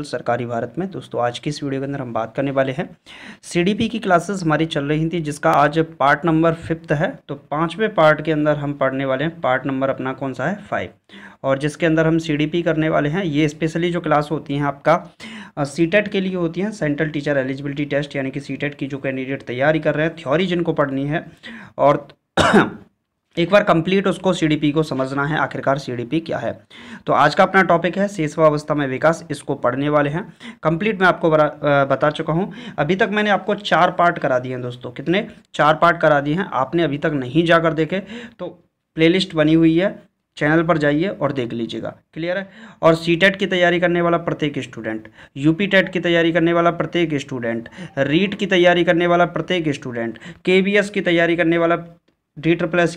सरकारी भारत में दोस्तों आज की इस वीडियो के अंदर हम बात करने वाले हैं सीडीपी की क्लासेस हमारी चल रही थी जिसका आज पार्ट नंबर फिफ्थ है तो पाँचवें पार्ट के अंदर हम पढ़ने वाले हैं पार्ट नंबर अपना कौन सा है फाइव और जिसके अंदर हम सीडीपी करने वाले हैं ये स्पेशली जो क्लास होती हैं आपका सीटेट e के लिए होती हैं सेंट्रल टीचर एलिजिबिलिटी टेस्ट यानी कि सी e की जो कैंडिडेट तैयारी कर रहे हैं थ्योरी जिनको पढ़नी है और एक बार कंप्लीट उसको सीडीपी को समझना है आखिरकार सीडीपी क्या है तो आज का अपना टॉपिक है शेषवावस्था में विकास इसको पढ़ने वाले हैं कंप्लीट मैं आपको बरा, बता चुका हूं अभी तक मैंने आपको चार पार्ट करा दिए हैं दोस्तों कितने चार पार्ट करा दिए हैं आपने अभी तक नहीं जाकर देखे तो प्लेलिस्ट बनी हुई है चैनल पर जाइए और देख लीजिएगा क्लियर है और सी टेट e की तैयारी करने वाला प्रत्येक स्टूडेंट यूपी टेट की तैयारी करने वाला प्रत्येक स्टूडेंट रीट e की तैयारी करने वाला प्रत्येक स्टूडेंट के की तैयारी करने वाला डी ट्रिपल एस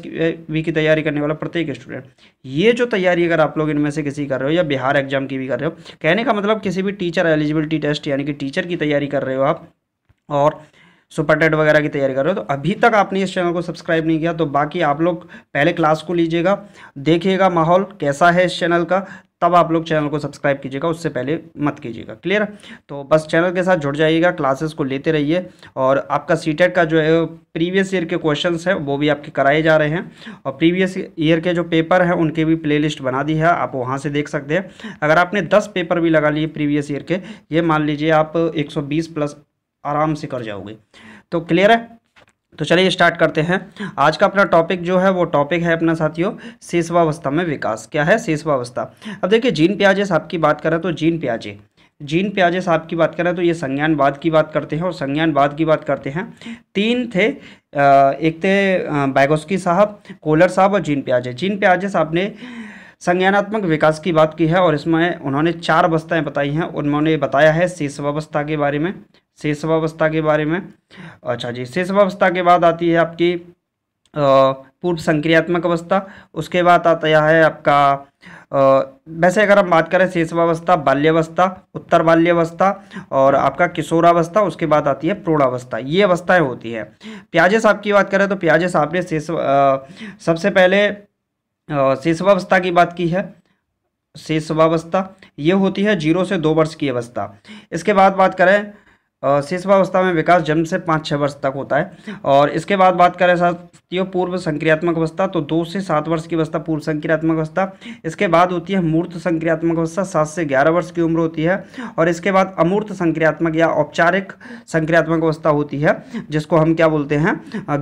वी की तैयारी करने वाला प्रत्येक स्टूडेंट ये जो तैयारी अगर आप लोग इनमें से किसी कर रहे हो या बिहार एग्जाम की भी कर रहे हो कहने का मतलब किसी भी टीचर एलिजिबिलिटी टेस्ट यानी कि टीचर की तैयारी कर रहे हो आप और सुपर टेट वगैरह की तैयारी कर रहे हो तो अभी तक आपने इस चैनल को सब्सक्राइब नहीं किया तो बाकी आप लोग पहले क्लास को लीजिएगा देखिएगा माहौल कैसा है इस चैनल का तब आप लोग चैनल को सब्सक्राइब कीजिएगा उससे पहले मत कीजिएगा क्लियर तो बस चैनल के साथ जुड़ जाइएगा क्लासेस को लेते रहिए और आपका सी e का जो है प्रीवियस ईयर के क्वेश्चंस हैं वो भी आपके कराए जा रहे हैं और प्रीवियस ईयर के जो पेपर हैं उनके भी प्लेलिस्ट बना दी है आप वहाँ से देख सकते हैं अगर आपने दस पेपर भी लगा लिए प्रीवियस ईयर के ये मान लीजिए आप एक प्लस आराम से कर जाओगे तो क्लियर है तो चलिए स्टार्ट करते हैं आज का अपना टॉपिक जो है वो टॉपिक है अपना साथियों शेषवावस्था में विकास क्या है शेषवावस्था अब देखिए जीन प्याजे साहब की बात करें तो जीन प्याजे जीन प्याजे साहब की बात करें तो ये संज्ञानवाद की बात करते हैं और संज्ञानवाद की बात करते हैं तीन थे एक थे बैगोस्की साहब कोलर साहब और जीन प्याजे जीन प्याजे साहब ने संज्ञानात्मक विकास की बात की है और इसमें उन्होंने चार अवस्थाएं बताई हैं उन्होंने बताया है शेषवावस्था के बारे में शेषवावस्था के बारे में अच्छा जी शेषवावस्था के बाद आती है आपकी पूर्व संक्रियात्मक अवस्था उसके बाद आता है आपका वैसे अगर हम बात करें शेषवावस्था बाल्यावस्था उत्तर बाल्यावस्था और आपका किशोरावस्था उसके बाद आती है प्रौढ़ावस्था ये अवस्थाएं होती है प्याजे साहब की बात करें तो प्याजे साहब ने शेष सबसे पहले शेषवावस्था की बात की है शेषवावस्था ये होती है जीरो से दो वर्ष की अवस्था इसके बाद बात करें शिशवावस्था में विकास जन्म से पाँच छः वर्ष तक होता है और इसके बाद बात करें साथियों पूर्व संक्रियात्मक अवस्था तो दो से सात वर्ष की अवस्था पूर्व संक्रियात्मक अवस्था इसके बाद होती है मूर्त संक्रियात्मक अवस्था सात से ग्यारह वर्ष की उम्र होती है और इसके बाद अमूर्त संक्रियात्मक या औपचारिक संक्रियात्मक अवस्था होती है जिसको हम क्या बोलते हैं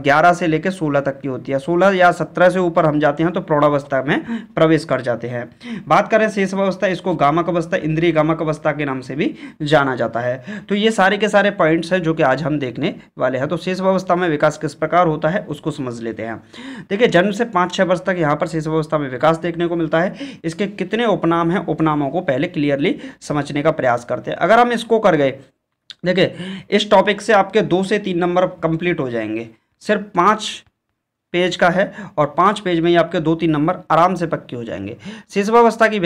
ग्यारह से लेकर सोलह तक की होती है सोलह या सत्रह से ऊपर हम जाते हैं तो प्रौढ़वस्था में प्रवेश कर जाते हैं बात करें शेषवावस्था इसको गामक अवस्था इंद्रिय गामक अवस्था के नाम से भी जाना जाता है तो ये सारे के सारे पॉइंट्स हैं जो कि आज हम देखने वाले हैं तो शेष व्यवस्था में विकास किस प्रकार होता है उसको समझ लेते हैं देखिए जन्म से पाँच छः वर्ष तक यहाँ पर शेष व्यवस्था में विकास देखने को मिलता है इसके कितने उपनाम हैं उपनामों को पहले क्लियरली समझने का प्रयास करते हैं अगर हम इसको कर गए देखिए इस टॉपिक से आपके दो से तीन नंबर कंप्लीट हो जाएंगे सिर्फ पाँच पेज का है और पाँच पेज में ही आपके दो तीन नंबर आराम से पक्के हो जाएंगे शिशवावस्था की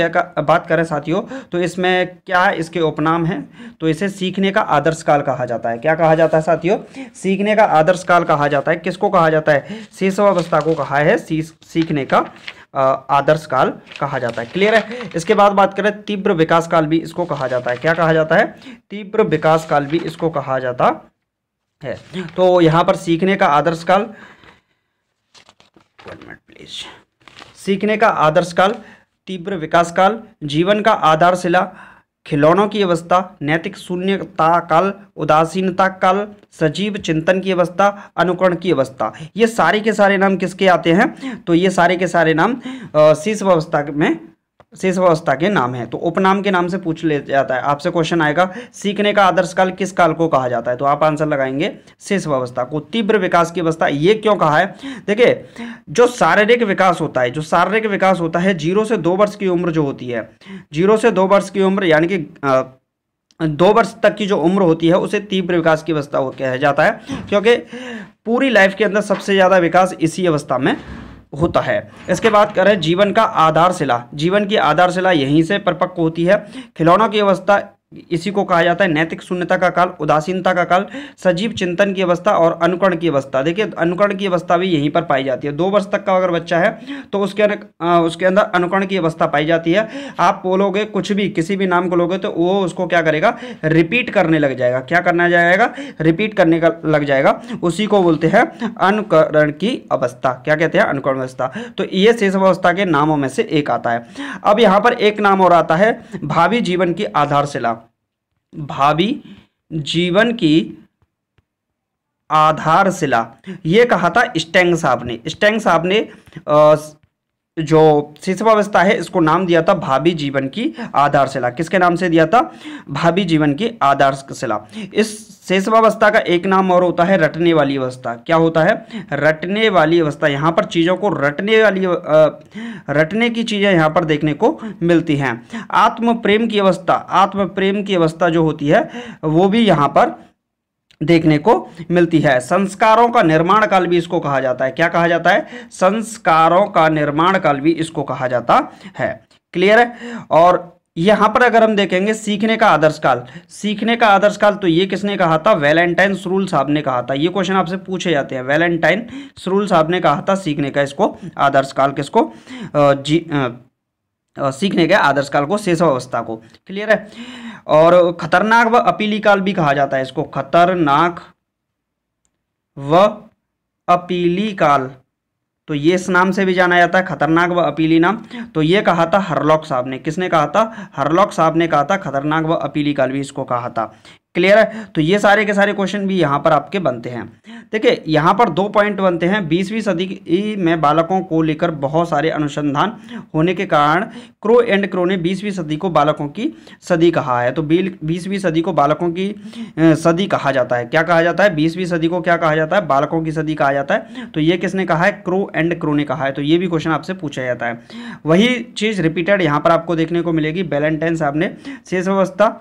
बात करें साथियों तो इसमें क्या है इसके उपनाम है तो इसे सीखने का आदर्श काल कहा जाता है क्या कहा जाता है साथियों सीखने का आदर्श काल कहा जाता है किसको कहा जाता है शिशवावस्था को कहा है सीखने का आदर्श काल कहा जाता है क्लियर है इसके बाद बात करें तीव्र विकास काल भी इसको कहा जाता है क्या कहा जाता है तीव्र विकास काल भी इसको कहा जाता है तो यहाँ पर सीखने का आदर्श काल वन मिनट प्लीज सीखने का आदर्श काल तीव्र विकास काल जीवन का आधारशिला खिलौनों की अवस्था नैतिक शून्यता काल उदासीनता काल सजीव चिंतन की अवस्था अनुकरण की अवस्था ये सारे के सारे नाम किसके आते हैं तो ये सारे के सारे नाम शीर्ष अवस्था में अवस्था के नाम है तो उपनाम के नाम से पूछ ले जाता है आपसे क्वेश्चन आएगा सीखने का आदर्श काल किस काल को कहा जाता है तो आप आंसर लगाएंगे शेष अवस्था को तीव्र विकास की अवस्था ये क्यों कहा है देखिए जो शारीरिक विकास होता है जो शारीरिक विकास होता है जीरो से दो वर्ष की उम्र जो होती है जीरो से दो वर्ष की उम्र यानी कि दो वर्ष तक की जो उम्र होती है उसे तीव्र विकास की अवस्था कहा जाता है क्योंकि पूरी लाइफ के अंदर सबसे ज़्यादा विकास इसी अवस्था में होता है इसके बाद करें जीवन का आधारशिला जीवन की आधारशिला यहीं से परिपक्व होती है खिलौनों की अवस्था इसी को कहा जाता है नैतिक शून्यता का काल उदासीनता का काल सजीव चिंतन की अवस्था और अनुकरण की अवस्था देखिए अनुकरण की अवस्था भी यहीं पर पाई जाती है दो वर्ष तक का अगर बच्चा है तो उसके आ, उसके अंदर अनुकरण की अवस्था पाई जाती है आप बोलोगे कुछ भी किसी भी नाम को लोगे तो वो उसको क्या करेगा रिपीट करने लग जाएगा क्या करना जाएगा रिपीट करने का लग जाएगा उसी को बोलते हैं अनुकरण की अवस्था क्या कहते हैं अनुकरण अवस्था तो ये शेष अवस्था के नामों में से एक आता है अब यहाँ पर एक नाम और आता है भावी जीवन की आधारशिला भावी जीवन की आधारशिला ये कहा था स्टैंग साहब ने स्टैंग साहब ने जो शिशुवावस्था है इसको नाम दिया था भाभी जीवन की आधारशिला किसके नाम से दिया था भाभी जीवन की आधारशिला इस शेषवावस्था का एक नाम और होता है रटने वाली अवस्था क्या होता है रटने वाली अवस्था यहाँ पर चीज़ों को रटने वाली रटने की चीज़ें यहाँ पर देखने को मिलती हैं आत्म प्रेम की अवस्था आत्म प्रेम की अवस्था जो होती है वो भी यहाँ पर देखने को मिलती है संस्कारों का निर्माण काल भी इसको कहा जाता है क्या कहा जाता है संस्कारों का निर्माण काल भी इसको कहा जाता है क्लियर है और यहाँ पर अगर हम देखेंगे सीखने का आदर्श काल सीखने का आदर्श काल तो ये किसने कहा था वैलेंटाइन सुरूल साहब ने कहा था ये क्वेश्चन आपसे पूछे जाते हैं वैलेंटाइन सुरूल साहब ने कहा था सीखने का इसको आदर्श काल किसको जी आ, आ, सीखने का आदर्श काल को शेषावस्था को क्लियर है और खतरनाक व अपीली काल भी कहा जाता है इसको खतरनाक व अपीली काल तो ये इस नाम से भी जाना जाता है खतरनाक व अपीली नाम तो ये कहा था हरलॉक साहब ने किसने कहा था हरलॉक साहब ने कहा था खतरनाक व अपीली काल भी इसको कहा था क्लियर है तो ये सारे के सारे क्वेश्चन भी यहाँ पर आपके बनते हैं देखिए यहाँ पर दो पॉइंट बनते हैं बीसवीं सदी में बालकों को लेकर बहुत सारे अनुसंधान होने के कारण क्रो एंड क्रो ने बीसवीं सदी को बालकों की सदी कहा है तो बीसवीं सदी को बालकों की सदी कहा जाता है क्या कहा जाता है बीसवीं सदी को क्या कहा जाता है बालकों की सदी कहा जाता है तो ये किसने कहा है क्रो एंड क्रो ने कहा है तो ये भी क्वेश्चन आपसे पूछा जाता है वही चीज़ रिपीटेड यहाँ पर आपको देखने को मिलेगी बैलेंटाइन साहब ने शेष व्यवस्था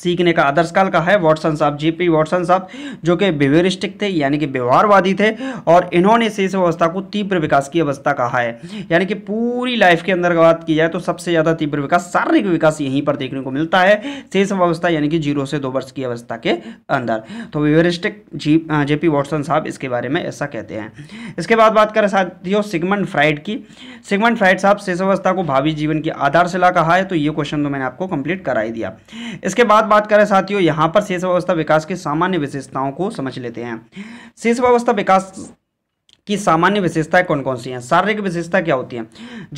सीखने का आदर्श काल का है वॉटसन साहब जीपी वॉटसन साहब जो कि बिहेवियरिस्टिक थे यानी कि व्यवहारवादी थे और इन्होंने शेष अवस्था को तीव्र विकास की अवस्था कहा है यानी कि पूरी लाइफ के अंदर बात की जाए तो सबसे ज़्यादा तीव्र विकास शारीरिक विकास यहीं पर देखने को मिलता है शेष अवस्था यानी कि जीरो से दो वर्ष की अवस्था के अंदर तो behaviouristic G J P Watson साहब इसके बारे में ऐसा कहते हैं इसके बाद बात करें साथियों सिगमंड फ्राइड की सिगमंड फ्राइड साहब शेष अवस्था को भावी जीवन की आधारशिला कहा है तो ये क्वेश्चन तो मैंने आपको कंप्लीट करा ही दिया इसके बाद बाद बात करें साथियों यहाँ पर शेष व्यवस्था विकास की सामान्य विशेषताओं को समझ लेते हैं शेष व्यवस्था विकास की सामान्य विशेषताएं कौन कौन सी हैं शारीरिक विशेषता क्या होती है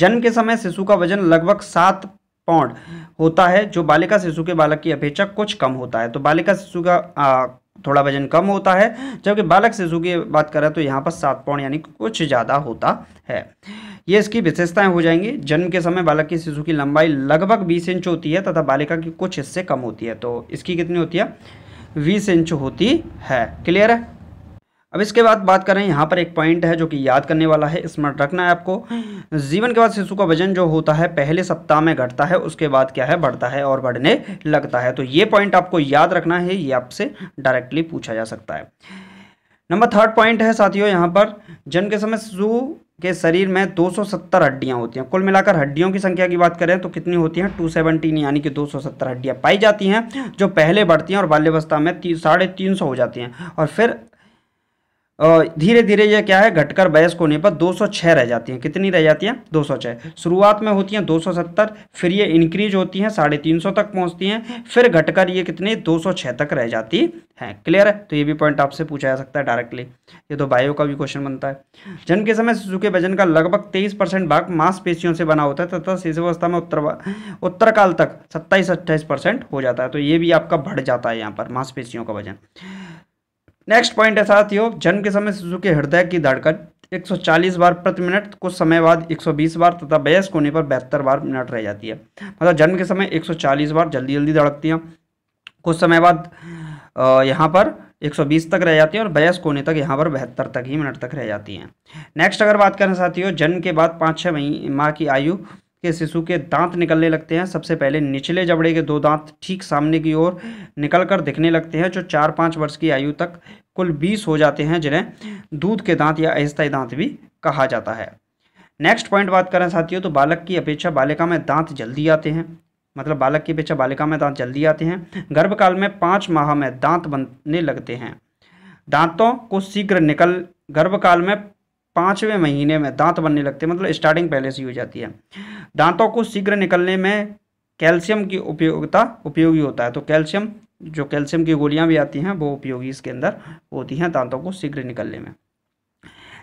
जन्म के समय शिशु का वजन लगभग सात पाउंड होता है जो बालिका शिशु के बालक की अपेक्षा कुछ कम होता है तो बालिका शिशु का थोड़ा वजन कम होता है जबकि बालक शिशु की बात करें तो यहाँ पर सात पौन यानी कुछ ज़्यादा होता है ये इसकी विशेषताएं हो जाएंगी जन्म के समय बालक की शिशु की लंबाई लगभग बीस इंच होती है तथा बालिका की कुछ हिस्से कम होती है तो इसकी कितनी होती है बीस इंच होती है क्लियर है अब इसके बाद बात करें यहाँ पर एक पॉइंट है जो कि याद करने वाला है स्मरण रखना है आपको जीवन के बाद शिशु का वजन जो होता है पहले सप्ताह में घटता है उसके बाद क्या है बढ़ता है और बढ़ने लगता है तो ये पॉइंट आपको याद रखना है ये आपसे डायरेक्टली पूछा जा सकता है नंबर थर्ड पॉइंट है साथियों यहाँ पर जन्म के समय शिशु के शरीर में 270 हड्डियां होती हैं कुल मिलाकर हड्डियों की संख्या की बात करें तो कितनी होती हैं 217 यानी कि 270 हड्डियां पाई जाती हैं जो पहले बढ़ती हैं और बाल्यवस्था में ती, साढ़े तीन सौ हो जाती हैं और फिर धीरे धीरे ये क्या है घटकर वयस्क होने पर 206 रह जाती हैं कितनी रह जाती हैं 206 शुरुआत में होती हैं 270 फिर ये इंक्रीज होती हैं साढ़े तीन सौ तक पहुंचती हैं फिर घटकर ये कितने 206 तक रह जाती हैं क्लियर है तो ये भी पॉइंट आपसे पूछा जा सकता है डायरेक्टली ये तो बायो का भी क्वेश्चन बनता है जन्म के समय शिशु के वजन का लगभग तेईस परसेंट भाग मांसपेशियों से बना होता है तथा शिशुवस्था में उत्तर उत्तरकाल तक सत्ताईस अट्ठाईस परसेंट हो जाता है तो ये भी आपका बढ़ जाता है यहाँ पर मांसपेशियों का वजन नेक्स्ट पॉइंट है साथियों जन्म के समय शिशु के हृदय की धड़कन 140 बार प्रति मिनट कुछ समय बाद 120 बार तथा वयस्क होने पर बहत्तर बार मिनट रह जाती है मतलब जन्म के समय 140 बार जल्दी जल्दी धड़कती हैं कुछ समय बाद यहाँ पर 120 तक रह जाती है और वयस्क होने तक यहाँ पर बहत्तर तक ही मिनट तक रह जाती हैं नेक्स्ट अगर बात करें साथियों जन्म के बाद पाँच छः महीने माँ की आयु के शिशु के दांत निकलने लगते हैं सबसे पहले निचले जबड़े के दो दांत ठीक सामने की ओर निकलकर दिखने लगते हैं जो चार पाँच वर्ष की आयु तक कुल बीस हो जाते हैं जिन्हें दूध के दांत या अहिस्ताई दांत भी कहा जाता है नेक्स्ट पॉइंट बात करें साथियों तो बालक की अपेक्षा बालिका में दांत जल्दी आते हैं मतलब बालक की अपेक्षा बालिका में दांत जल्दी आते हैं गर्भकाल में पाँच माह में दांत बनने लगते हैं दांतों को शीघ्र निकल गर्भकाल में पाँचवें महीने में दांत बनने लगते हैं मतलब स्टार्टिंग पहले से ही हो जाती है दांतों को शीघ्र निकलने में कैल्शियम की उपयोगिता उपयोगी होता है तो कैल्शियम जो कैल्शियम की गोलियां भी आती हैं वो उपयोगी इसके अंदर होती हैं दांतों को शीघ्र निकलने में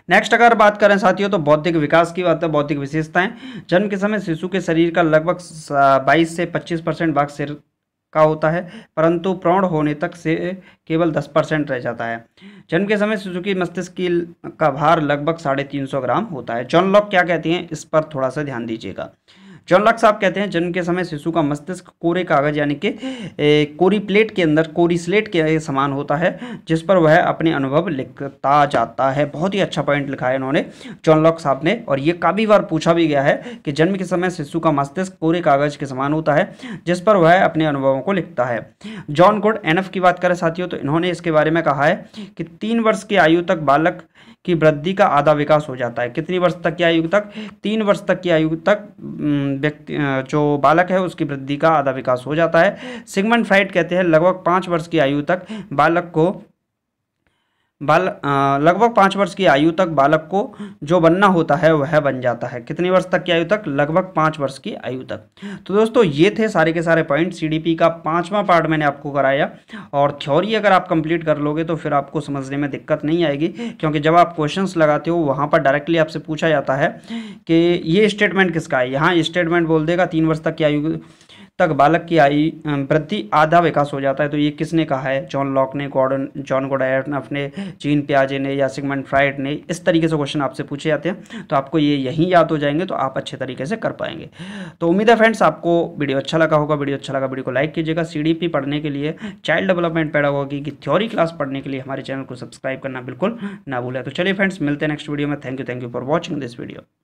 नेक्स्ट अगर बात करें साथियों तो बौद्धिक विकास की बात है बौद्धिक विशेषताएं जन्म के समय शिशु के शरीर का लगभग 22 से 25 परसेंट भाग सिर का होता है परंतु प्रौढ़ होने तक से केवल 10 परसेंट रह जाता है जन्म के समय सुजुकी मस्तिष्क की का भार लगभग साढ़े तीन सौ ग्राम होता है जॉन लॉक क्या कहती हैं इस पर थोड़ा सा ध्यान दीजिएगा जॉन साहब कहते हैं जन्म के समय शिशु का मस्तिष्क कोरे कागज यानी कि कोरी प्लेट के अंदर कोरी स्लेट के समान होता है जिस पर वह अपने अनुभव लिखता जाता है बहुत ही अच्छा पॉइंट लिखा है इन्होंने जॉन साहब ने और ये काफ़ी बार पूछा भी गया है कि जन्म के समय शिशु का मस्तिष्क कोरे कागज के समान होता है जिस पर वह अपने अनुभवों को लिखता है जॉन गुड एनएफ की बात करें साथियों तो इन्होंने इसके बारे में कहा है कि तीन वर्ष की आयु तक बालक की वृद्धि का आधा विकास हो जाता है कितनी वर्ष तक की आयु तक तीन वर्ष तक की आयु तक व्यक्ति जो बालक है उसकी वृद्धि का आधा विकास हो जाता है सिगमंड फ्राइड कहते हैं लगभग पाँच वर्ष की आयु तक बालक को बाल लगभग पाँच वर्ष की आयु तक बालक को जो बनना होता है वह बन जाता है कितने वर्ष तक की आयु तक लगभग पाँच वर्ष की आयु तक तो दोस्तों ये थे सारे के सारे पॉइंट सीडीपी का पाँचवा पार्ट मैंने आपको कराया और थ्योरी अगर आप कंप्लीट कर लोगे तो फिर आपको समझने में दिक्कत नहीं आएगी क्योंकि जब आप क्वेश्चन लगाते हो वहाँ पर डायरेक्टली आपसे पूछा जाता है कि ये स्टेटमेंट किसका है यहाँ स्टेटमेंट बोल देगा तीन वर्ष तक की आयु तक बालक की आयु प्रति आधा विकास हो जाता है तो ये किसने कहा है जॉन लॉक ने गॉर्डन जॉन गोडायर ने अपने जीन प्याजे ने या सिगमेंट फ्राइड ने इस तरीके से क्वेश्चन आपसे पूछे जाते हैं तो आपको ये यहीं याद हो जाएंगे तो आप अच्छे तरीके से कर पाएंगे तो उम्मीद है फ्रेंड्स आपको वीडियो अच्छा लगा होगा वीडियो अच्छा लगा वीडियो को लाइक कीजिएगा सी पढ़ने के लिए चाइल्ड डेवलपमेंट होगी कि थ्योरी क्लास पढ़ने के लिए हमारे चैनल को सब्सक्राइब करना बिल्कुल ना भूलें तो चलिए फ्रेंड्स मिलते हैं नेक्स्ट वीडियो में thank you thank you for watching this video